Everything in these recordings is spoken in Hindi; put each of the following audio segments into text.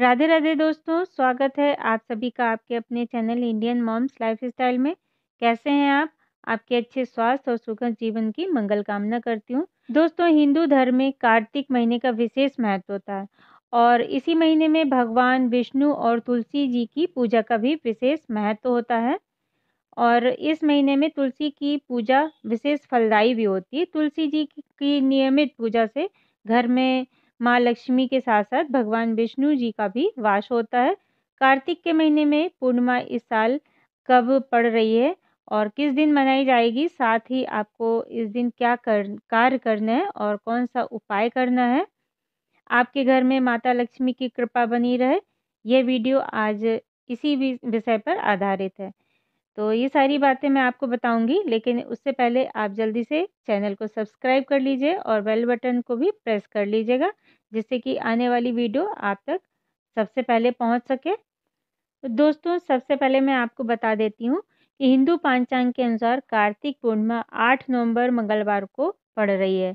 राधे राधे दोस्तों स्वागत है आप सभी का आपके अपने चैनल इंडियन मॉम्स लाइफस्टाइल में कैसे हैं आप आपके अच्छे स्वास्थ्य और सुखद जीवन की मंगल कामना करती हूँ दोस्तों हिंदू धर्म में कार्तिक महीने का विशेष महत्व होता है और इसी महीने में भगवान विष्णु और तुलसी जी की पूजा का भी विशेष महत्व होता है और इस महीने में तुलसी की पूजा विशेष फलदायी भी होती है तुलसी जी की नियमित पूजा से घर में माँ लक्ष्मी के साथ साथ भगवान विष्णु जी का भी वास होता है कार्तिक के महीने में पूर्णिमा इस साल कब पड़ रही है और किस दिन मनाई जाएगी साथ ही आपको इस दिन क्या कर कार्य करना है और कौन सा उपाय करना है आपके घर में माता लक्ष्मी की कृपा बनी रहे यह वीडियो आज इसी विषय पर आधारित है तो ये सारी बातें मैं आपको बताऊंगी लेकिन उससे पहले आप जल्दी से चैनल को सब्सक्राइब कर लीजिए और बेल बटन को भी प्रेस कर लीजिएगा जिससे कि आने वाली वीडियो आप तक सबसे पहले पहुंच सके तो दोस्तों सबसे पहले मैं आपको बता देती हूँ कि हिंदू पांचांग के अनुसार कार्तिक पूर्णिमा आठ नवंबर मंगलवार को पड़ रही है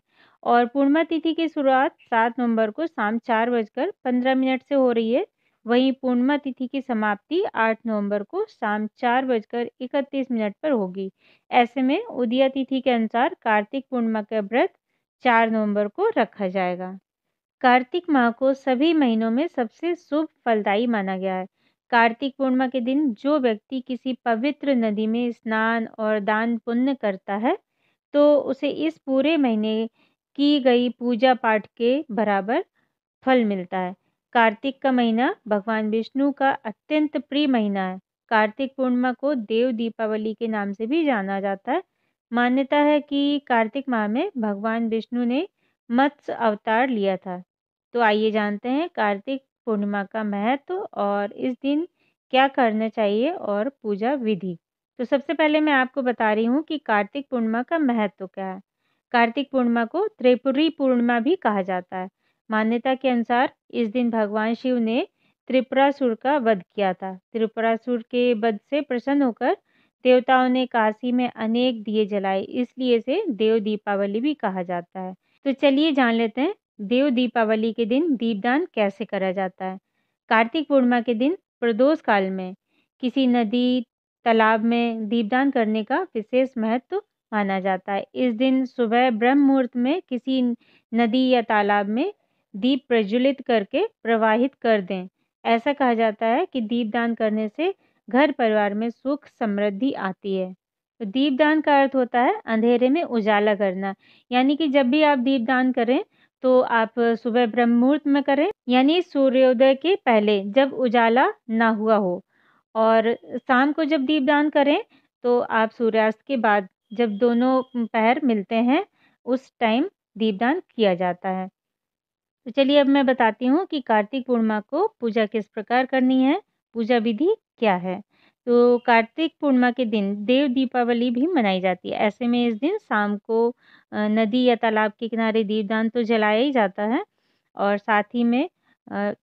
और पूर्णिमा तिथि की शुरुआत सात नवंबर को शाम चार बजकर पंद्रह मिनट से हो रही है वहीं पूर्णिमा तिथि की समाप्ति आठ नवंबर को शाम चार बजकर इकतीस मिनट पर होगी ऐसे में उदया तिथि के अनुसार कार्तिक पूर्णिमा का व्रत चार नवंबर को रखा जाएगा कार्तिक माह को सभी महीनों में सबसे शुभ फलदायी माना गया है कार्तिक पूर्णिमा के दिन जो व्यक्ति किसी पवित्र नदी में स्नान और दान पुण्य करता है तो उसे इस पूरे महीने की गई पूजा पाठ के बराबर फल मिलता है कार्तिक का महीना भगवान विष्णु का अत्यंत प्रिय महीना है कार्तिक पूर्णिमा को देव दीपावली के नाम से भी जाना जाता है मान्यता है कि कार्तिक माह में भगवान विष्णु ने मत्स्य अवतार लिया था तो आइए जानते हैं कार्तिक पूर्णिमा का महत्व और इस दिन क्या करना चाहिए और पूजा विधि तो सबसे पहले मैं आपको बता रही हूँ कि कार्तिक पूर्णिमा का महत्व क्या है कार्तिक पूर्णिमा को त्रिपुरी पूर्णिमा भी कहा जाता है मान्यता के अनुसार इस दिन भगवान शिव ने त्रिपुरासुर का वध किया था त्रिपुरासुर के वध से प्रसन्न होकर देवताओं ने काशी में अनेक दिए जलाए इसलिए इसे देव दीपावली भी कहा जाता है तो चलिए जान लेते हैं देव दीपावली के दिन दीपदान कैसे करा जाता है कार्तिक पूर्णिमा के दिन प्रदोष काल में किसी नदी तालाब में दीपदान करने का विशेष महत्व माना जाता है इस दिन सुबह ब्रह्म मुहूर्त में किसी नदी या तालाब में दीप प्रज्वलित करके प्रवाहित कर दें ऐसा कहा जाता है कि दीपदान करने से घर परिवार में सुख समृद्धि आती है तो दीपदान का अर्थ होता है अंधेरे में उजाला करना यानी कि जब भी आप दीपदान करें तो आप सुबह ब्रह्म मुहूर्त में करें यानी सूर्योदय के पहले जब उजाला ना हुआ हो और शाम को जब दीपदान करें तो आप सूर्यास्त के बाद जब दोनों पैर मिलते हैं उस टाइम दीपदान किया जाता है तो चलिए अब मैं बताती हूँ कि कार्तिक पूर्णिमा को पूजा किस प्रकार करनी है पूजा विधि क्या है तो कार्तिक पूर्णिमा के दिन देव दीपावली भी मनाई जाती है ऐसे में इस दिन शाम को नदी या तालाब के किनारे दीपदान तो जलाया ही जाता है और साथ ही में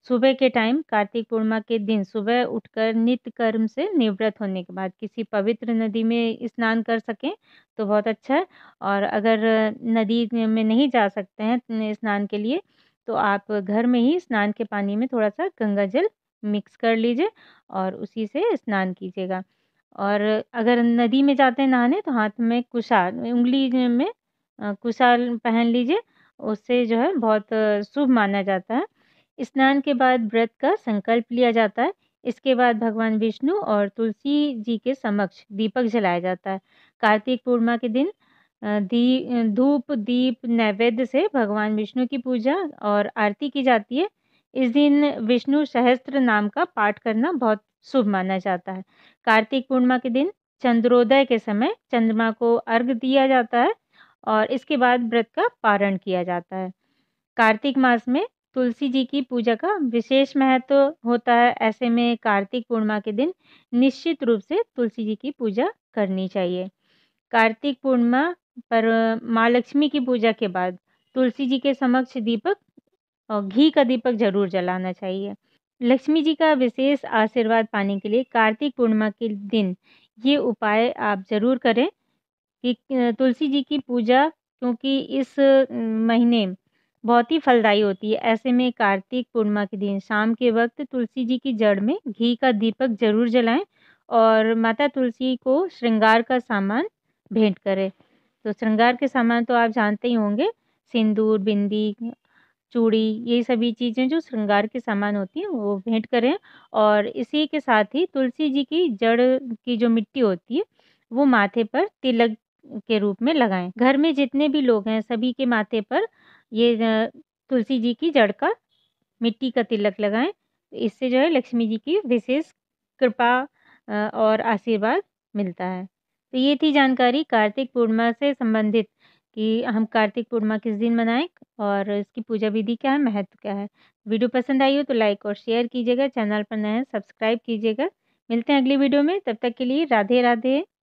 सुबह के टाइम कार्तिक पूर्णिमा के दिन सुबह उठकर नित्य कर्म से निवृत्त होने के बाद किसी पवित्र नदी में स्नान कर सकें तो बहुत अच्छा है और अगर नदी में नहीं जा सकते हैं स्नान के लिए तो आप घर में ही स्नान के पानी में थोड़ा सा गंगा जल मिक्स कर लीजिए और उसी से स्नान कीजिएगा और अगर नदी में जाते हैं नहाने तो हाथ में कुशाल उंगली में कुशाल पहन लीजिए उससे जो है बहुत शुभ माना जाता है स्नान के बाद व्रत का संकल्प लिया जाता है इसके बाद भगवान विष्णु और तुलसी जी के समक्ष दीपक जलाया जाता है कार्तिक पूर्णिमा के दिन दी धूप दीप नैवेद्य से भगवान विष्णु की पूजा और आरती की जाती है इस दिन विष्णु सहस्त्र नाम का पाठ करना बहुत शुभ माना जाता है कार्तिक पूर्णिमा के दिन चंद्रोदय के समय चंद्रमा को अर्घ दिया जाता है और इसके बाद व्रत का पारण किया जाता है कार्तिक मास में तुलसी जी की पूजा का विशेष महत्व होता है ऐसे में कार्तिक पूर्णिमा के दिन निश्चित रूप से तुलसी जी की पूजा करनी चाहिए कार्तिक पूर्णिमा पर माँ लक्ष्मी की पूजा के बाद तुलसी जी के समक्ष दीपक और घी का दीपक जरूर जलाना चाहिए लक्ष्मी जी का विशेष आशीर्वाद पाने के लिए कार्तिक पूर्णिमा के दिन ये उपाय आप ज़रूर करें कि तुलसी जी की पूजा क्योंकि इस महीने बहुत ही फलदायी होती है ऐसे में कार्तिक पूर्णिमा के दिन शाम के वक्त तुलसी जी की जड़ में घी का दीपक जरूर जलाएं और माता तुलसी को श्रृंगार का सामान भेंट करें तो श्रृंगार के सामान तो आप जानते ही होंगे सिंदूर बिंदी चूड़ी ये सभी चीज़ें जो श्रृंगार के सामान होती हैं वो भेंट करें और इसी के साथ ही तुलसी जी की जड़ की जो मिट्टी होती है वो माथे पर तिलक के रूप में लगाएं घर में जितने भी लोग हैं सभी के माथे पर ये तुलसी जी की जड़ का मिट्टी का तिलक लगाएं इससे जो है लक्ष्मी जी की विशेष कृपा और आशीर्वाद मिलता है तो ये थी जानकारी कार्तिक पूर्णिमा से संबंधित कि हम कार्तिक पूर्णिमा किस दिन मनाएं और इसकी पूजा विधि क्या है महत्व क्या है वीडियो पसंद आई हो तो लाइक और शेयर कीजिएगा चैनल पर नए सब्सक्राइब कीजिएगा मिलते हैं अगली वीडियो में तब तक के लिए राधे राधे